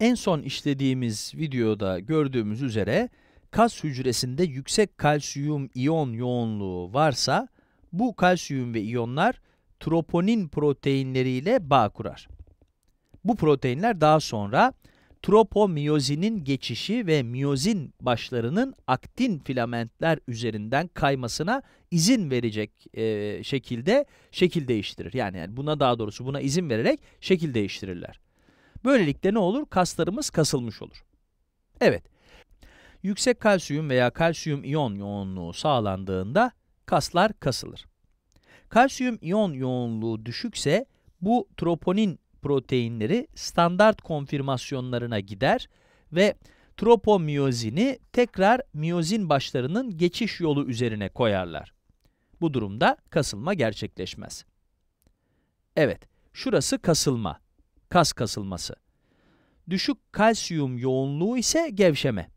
En son işlediğimiz videoda gördüğümüz üzere kas hücresinde yüksek kalsiyum iyon yoğunluğu varsa bu kalsiyum ve iyonlar troponin proteinleriyle bağ kurar. Bu proteinler daha sonra tropomiyozinin geçişi ve miyozin başlarının aktin filamentler üzerinden kaymasına izin verecek e, şekilde şekil değiştirir. Yani, yani buna daha doğrusu buna izin vererek şekil değiştirirler. Böylelikle ne olur? Kaslarımız kasılmış olur. Evet, yüksek kalsiyum veya kalsiyum iyon yoğunluğu sağlandığında kaslar kasılır. Kalsiyum iyon yoğunluğu düşükse bu troponin proteinleri standart konfirmasyonlarına gider ve tropomiyozini tekrar miyozin başlarının geçiş yolu üzerine koyarlar. Bu durumda kasılma gerçekleşmez. Evet, şurası kasılma kas kasılması. Düşük kalsiyum yoğunluğu ise gevşeme.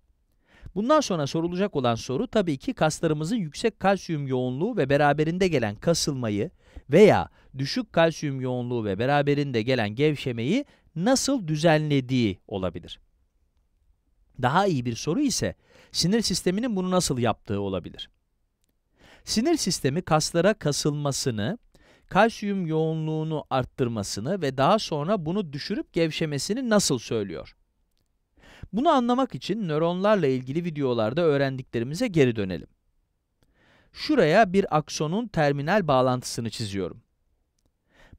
Bundan sonra sorulacak olan soru tabii ki kaslarımızın yüksek kalsiyum yoğunluğu ve beraberinde gelen kasılmayı veya düşük kalsiyum yoğunluğu ve beraberinde gelen gevşemeyi nasıl düzenlediği olabilir. Daha iyi bir soru ise sinir sisteminin bunu nasıl yaptığı olabilir. Sinir sistemi kaslara kasılmasını kalsiyum yoğunluğunu arttırmasını ve daha sonra bunu düşürüp gevşemesini nasıl söylüyor? Bunu anlamak için nöronlarla ilgili videolarda öğrendiklerimize geri dönelim. Şuraya bir aksonun terminal bağlantısını çiziyorum.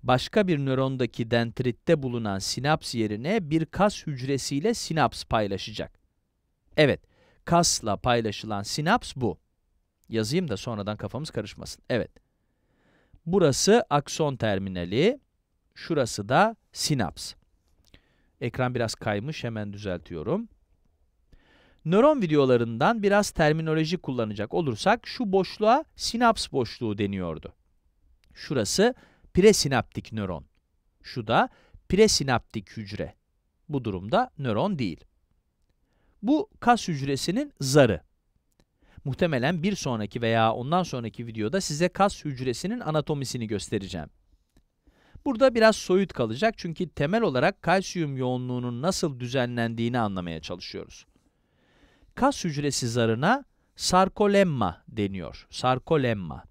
Başka bir nörondaki dendritte bulunan sinaps yerine bir kas hücresiyle sinaps paylaşacak. Evet, kasla paylaşılan sinaps bu. Yazayım da sonradan kafamız karışmasın. Evet. Burası akson terminali, şurası da sinaps. Ekran biraz kaymış, hemen düzeltiyorum. Nöron videolarından biraz terminoloji kullanacak olursak şu boşluğa sinaps boşluğu deniyordu. Şurası presinaptik nöron. Şu da presinaptik hücre. Bu durumda nöron değil. Bu kas hücresinin zarı. Muhtemelen bir sonraki veya ondan sonraki videoda size kas hücresinin anatomisini göstereceğim. Burada biraz soyut kalacak çünkü temel olarak kalsiyum yoğunluğunun nasıl düzenlendiğini anlamaya çalışıyoruz. Kas hücresi zarına sarkolemma deniyor. Sarkolemma.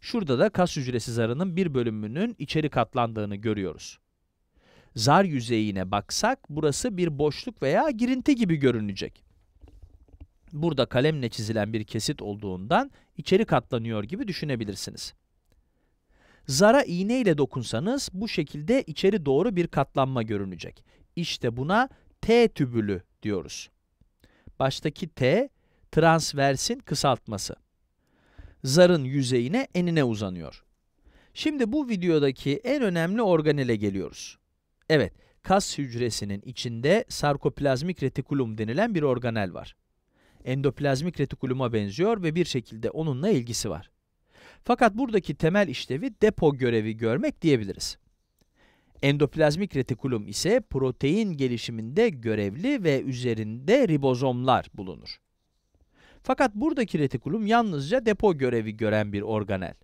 Şurada da kas hücresi zarının bir bölümünün içeri katlandığını görüyoruz. Zar yüzeyine baksak burası bir boşluk veya girinti gibi görünecek burada kalemle çizilen bir kesit olduğundan içeri katlanıyor gibi düşünebilirsiniz. Zara iğne ile dokunsanız bu şekilde içeri doğru bir katlanma görünecek. İşte buna T tübülü diyoruz. Baştaki T, transversin kısaltması. Zarın yüzeyine enine uzanıyor. Şimdi bu videodaki en önemli organele geliyoruz. Evet, kas hücresinin içinde sarkoplazmik retikulum denilen bir organel var endoplazmik retikuluma benziyor ve bir şekilde onunla ilgisi var. Fakat buradaki temel işlevi depo görevi görmek diyebiliriz. Endoplazmik retikulum ise protein gelişiminde görevli ve üzerinde ribozomlar bulunur. Fakat buradaki retikulum yalnızca depo görevi gören bir organel.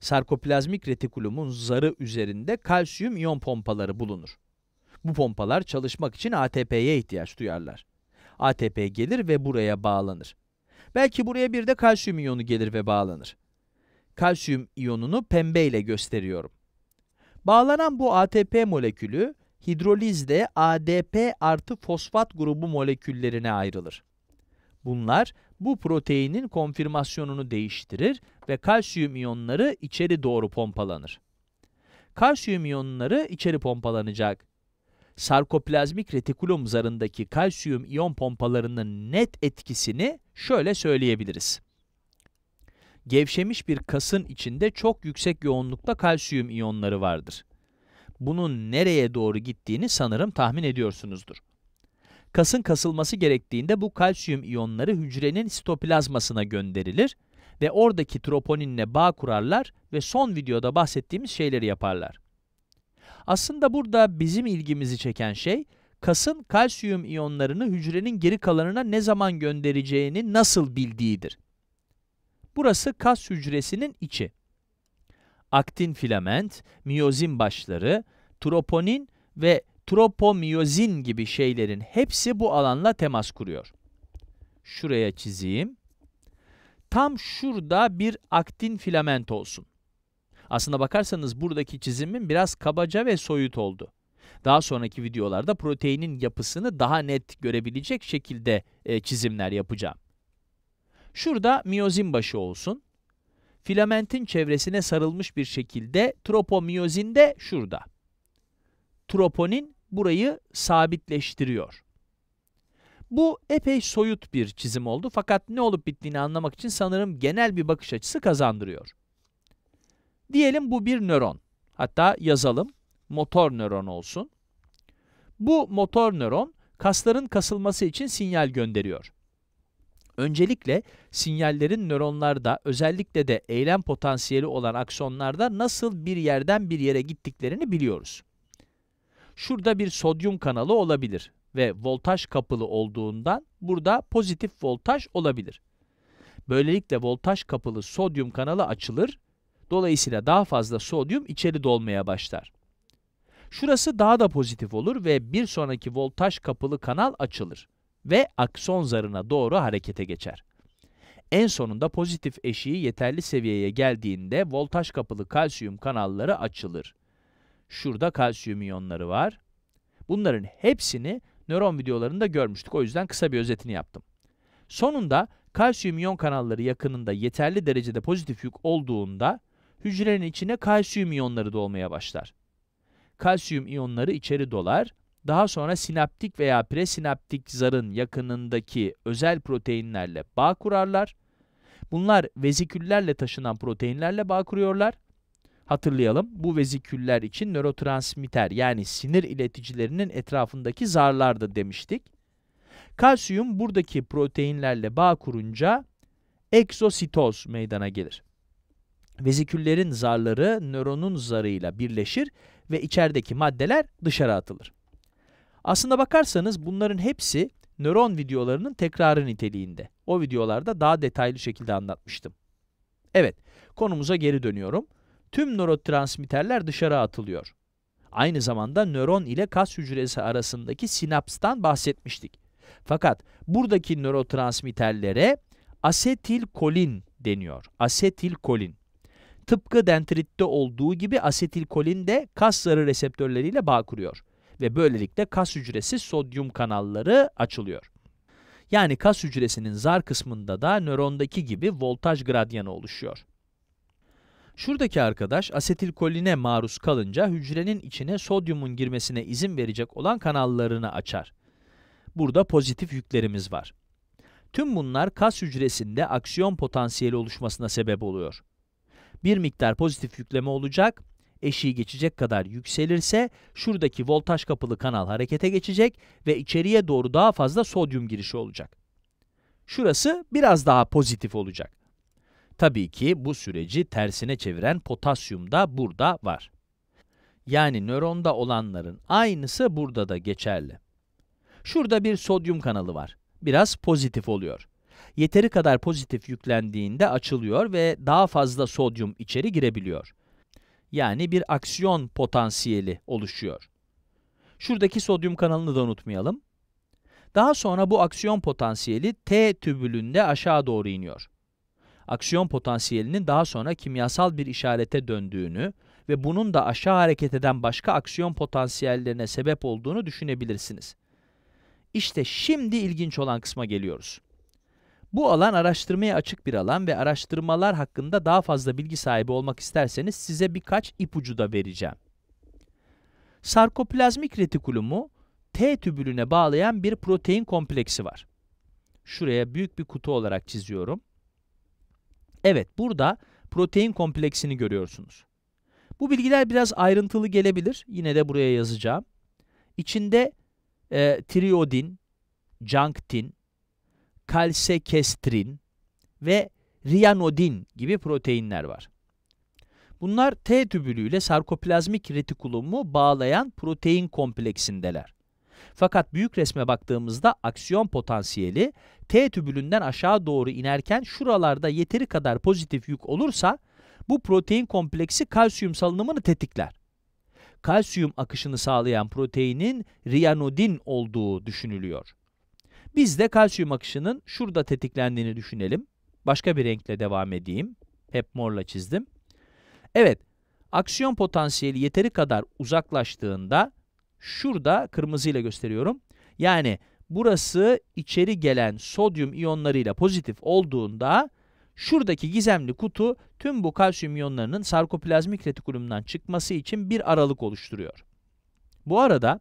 Sarkoplazmik retikulumun zarı üzerinde kalsiyum iyon pompaları bulunur. Bu pompalar çalışmak için ATP'ye ihtiyaç duyarlar. ATP gelir ve buraya bağlanır. Belki buraya bir de kalsiyum iyonu gelir ve bağlanır. Kalsiyum iyonunu pembe ile gösteriyorum. Bağlanan bu ATP molekülü hidrolizde ADP artı fosfat grubu moleküllerine ayrılır. Bunlar bu proteinin konfirmasyonunu değiştirir ve kalsiyum iyonları içeri doğru pompalanır. Kalsiyum iyonları içeri pompalanacak sarkoplazmik retikulum zarındaki kalsiyum iyon pompalarının net etkisini şöyle söyleyebiliriz. Gevşemiş bir kasın içinde çok yüksek yoğunlukta kalsiyum iyonları vardır. Bunun nereye doğru gittiğini sanırım tahmin ediyorsunuzdur. Kasın kasılması gerektiğinde bu kalsiyum iyonları hücrenin sitoplazmasına gönderilir ve oradaki troponinle bağ kurarlar ve son videoda bahsettiğimiz şeyleri yaparlar. Aslında burada bizim ilgimizi çeken şey kasın kalsiyum iyonlarını hücrenin geri kalanına ne zaman göndereceğini nasıl bildiğidir. Burası kas hücresinin içi. Aktin filament, miyozin başları, troponin ve tropomiyozin gibi şeylerin hepsi bu alanla temas kuruyor. Şuraya çizeyim. Tam şurada bir aktin filament olsun. Aslında bakarsanız buradaki çizimin biraz kabaca ve soyut oldu. Daha sonraki videolarda proteinin yapısını daha net görebilecek şekilde e, çizimler yapacağım. Şurada miyozin başı olsun. Filamentin çevresine sarılmış bir şekilde tropomiyozin de şurada. Troponin burayı sabitleştiriyor. Bu epey soyut bir çizim oldu fakat ne olup bittiğini anlamak için sanırım genel bir bakış açısı kazandırıyor. Diyelim bu bir nöron. Hatta yazalım motor nöron olsun. Bu motor nöron kasların kasılması için sinyal gönderiyor. Öncelikle sinyallerin nöronlarda özellikle de eylem potansiyeli olan aksonlarda nasıl bir yerden bir yere gittiklerini biliyoruz. Şurada bir sodyum kanalı olabilir ve voltaj kapılı olduğundan burada pozitif voltaj olabilir. Böylelikle voltaj kapılı sodyum kanalı açılır Dolayısıyla daha fazla sodyum içeri dolmaya başlar. Şurası daha da pozitif olur ve bir sonraki voltaj kapılı kanal açılır ve akson zarına doğru harekete geçer. En sonunda pozitif eşiği yeterli seviyeye geldiğinde voltaj kapılı kalsiyum kanalları açılır. Şurada kalsiyum iyonları var. Bunların hepsini nöron videolarında görmüştük o yüzden kısa bir özetini yaptım. Sonunda kalsiyum iyon kanalları yakınında yeterli derecede pozitif yük olduğunda hücrenin içine kalsiyum iyonları dolmaya başlar. Kalsiyum iyonları içeri dolar, daha sonra sinaptik veya presinaptik zarın yakınındaki özel proteinlerle bağ kurarlar. Bunlar veziküllerle taşınan proteinlerle bağ kuruyorlar. Hatırlayalım, bu veziküller için nörotransmitter yani sinir ileticilerinin etrafındaki zarlardı demiştik. Kalsiyum buradaki proteinlerle bağ kurunca eksositoz meydana gelir. Veziküllerin zarları nöronun zarıyla birleşir ve içerideki maddeler dışarı atılır. Aslında bakarsanız bunların hepsi nöron videolarının tekrarı niteliğinde. O videolarda daha detaylı şekilde anlatmıştım. Evet, konumuza geri dönüyorum. Tüm nörotransmitterler dışarı atılıyor. Aynı zamanda nöron ile kas hücresi arasındaki sinapstan bahsetmiştik. Fakat buradaki nörotransmitterlere asetilkolin deniyor. Asetilkolin. Tıpkı dendritte olduğu gibi asetilkolin de kas zarı reseptörleriyle bağ kuruyor ve böylelikle kas hücresi sodyum kanalları açılıyor. Yani kas hücresinin zar kısmında da nörondaki gibi voltaj gradyanı oluşuyor. Şuradaki arkadaş asetilkoline maruz kalınca hücrenin içine sodyumun girmesine izin verecek olan kanallarını açar. Burada pozitif yüklerimiz var. Tüm bunlar kas hücresinde aksiyon potansiyeli oluşmasına sebep oluyor bir miktar pozitif yükleme olacak. Eşiği geçecek kadar yükselirse şuradaki voltaj kapılı kanal harekete geçecek ve içeriye doğru daha fazla sodyum girişi olacak. Şurası biraz daha pozitif olacak. Tabii ki bu süreci tersine çeviren potasyum da burada var. Yani nöronda olanların aynısı burada da geçerli. Şurada bir sodyum kanalı var. Biraz pozitif oluyor yeteri kadar pozitif yüklendiğinde açılıyor ve daha fazla sodyum içeri girebiliyor. Yani bir aksiyon potansiyeli oluşuyor. Şuradaki sodyum kanalını da unutmayalım. Daha sonra bu aksiyon potansiyeli T tübülünde aşağı doğru iniyor. Aksiyon potansiyelinin daha sonra kimyasal bir işarete döndüğünü ve bunun da aşağı hareket eden başka aksiyon potansiyellerine sebep olduğunu düşünebilirsiniz. İşte şimdi ilginç olan kısma geliyoruz. Bu alan araştırmaya açık bir alan ve araştırmalar hakkında daha fazla bilgi sahibi olmak isterseniz size birkaç ipucu da vereceğim. Sarkoplazmik retikulumu T tübülüne bağlayan bir protein kompleksi var. Şuraya büyük bir kutu olarak çiziyorum. Evet, burada protein kompleksini görüyorsunuz. Bu bilgiler biraz ayrıntılı gelebilir. Yine de buraya yazacağım. İçinde e, triodin, junctin, kalsekestrin ve rianodin gibi proteinler var. Bunlar T tübülüyle sarkoplazmik retikulumu bağlayan protein kompleksindeler. Fakat büyük resme baktığımızda aksiyon potansiyeli T tübülünden aşağı doğru inerken şuralarda yeteri kadar pozitif yük olursa bu protein kompleksi kalsiyum salınımını tetikler. Kalsiyum akışını sağlayan proteinin rianodin olduğu düşünülüyor. Biz de kalsiyum akışının şurada tetiklendiğini düşünelim. Başka bir renkle devam edeyim. Hep morla çizdim. Evet, aksiyon potansiyeli yeteri kadar uzaklaştığında şurada kırmızıyla gösteriyorum. Yani burası içeri gelen sodyum iyonlarıyla pozitif olduğunda şuradaki gizemli kutu tüm bu kalsiyum iyonlarının sarkoplazmik retikulumdan çıkması için bir aralık oluşturuyor. Bu arada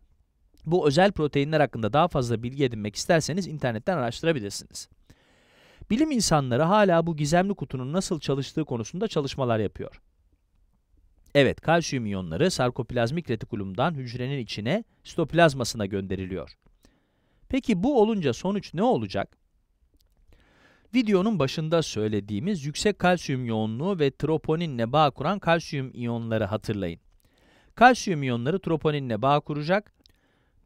bu özel proteinler hakkında daha fazla bilgi edinmek isterseniz internetten araştırabilirsiniz. Bilim insanları hala bu gizemli kutunun nasıl çalıştığı konusunda çalışmalar yapıyor. Evet, kalsiyum iyonları sarkoplazmik retikulumdan hücrenin içine, sitoplazmasına gönderiliyor. Peki bu olunca sonuç ne olacak? Videonun başında söylediğimiz yüksek kalsiyum yoğunluğu ve troponinle bağ kuran kalsiyum iyonları hatırlayın. Kalsiyum iyonları troponinle bağ kuracak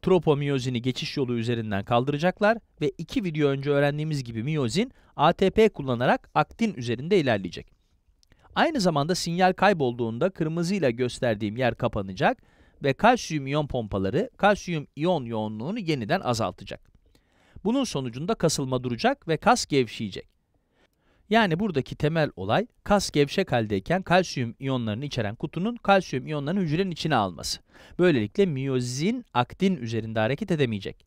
tropomiyozini geçiş yolu üzerinden kaldıracaklar ve iki video önce öğrendiğimiz gibi miyozin ATP kullanarak aktin üzerinde ilerleyecek. Aynı zamanda sinyal kaybolduğunda kırmızıyla gösterdiğim yer kapanacak ve kalsiyum iyon pompaları kalsiyum iyon yoğunluğunu yeniden azaltacak. Bunun sonucunda kasılma duracak ve kas gevşeyecek. Yani buradaki temel olay kas gevşek haldeyken kalsiyum iyonlarını içeren kutunun kalsiyum iyonlarını hücrenin içine alması. Böylelikle miyozin aktin üzerinde hareket edemeyecek.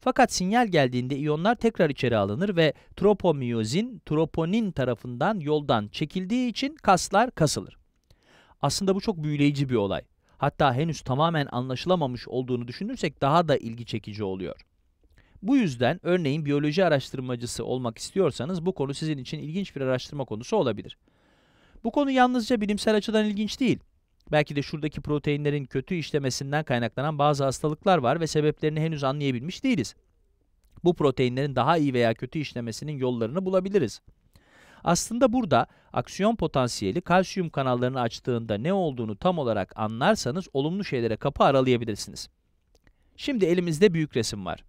Fakat sinyal geldiğinde iyonlar tekrar içeri alınır ve tropomiyozin, troponin tarafından yoldan çekildiği için kaslar kasılır. Aslında bu çok büyüleyici bir olay. Hatta henüz tamamen anlaşılamamış olduğunu düşünürsek daha da ilgi çekici oluyor. Bu yüzden örneğin biyoloji araştırmacısı olmak istiyorsanız bu konu sizin için ilginç bir araştırma konusu olabilir. Bu konu yalnızca bilimsel açıdan ilginç değil. Belki de şuradaki proteinlerin kötü işlemesinden kaynaklanan bazı hastalıklar var ve sebeplerini henüz anlayabilmiş değiliz. Bu proteinlerin daha iyi veya kötü işlemesinin yollarını bulabiliriz. Aslında burada aksiyon potansiyeli kalsiyum kanallarını açtığında ne olduğunu tam olarak anlarsanız olumlu şeylere kapı aralayabilirsiniz. Şimdi elimizde büyük resim var.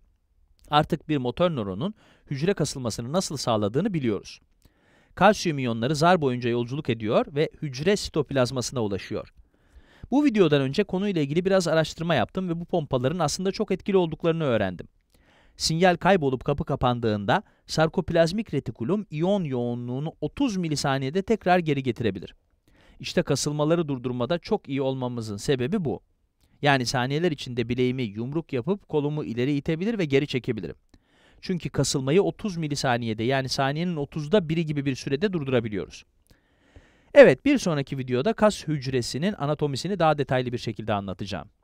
Artık bir motor nöronun hücre kasılmasını nasıl sağladığını biliyoruz. Kalsiyum iyonları zar boyunca yolculuk ediyor ve hücre sitoplazmasına ulaşıyor. Bu videodan önce konuyla ilgili biraz araştırma yaptım ve bu pompaların aslında çok etkili olduklarını öğrendim. Sinyal kaybolup kapı kapandığında sarkoplazmik retikulum iyon yoğunluğunu 30 milisaniyede tekrar geri getirebilir. İşte kasılmaları durdurmada çok iyi olmamızın sebebi bu. Yani saniyeler içinde bileğimi yumruk yapıp kolumu ileri itebilir ve geri çekebilirim. Çünkü kasılmayı 30 milisaniyede yani saniyenin 30'da biri gibi bir sürede durdurabiliyoruz. Evet bir sonraki videoda kas hücresinin anatomisini daha detaylı bir şekilde anlatacağım.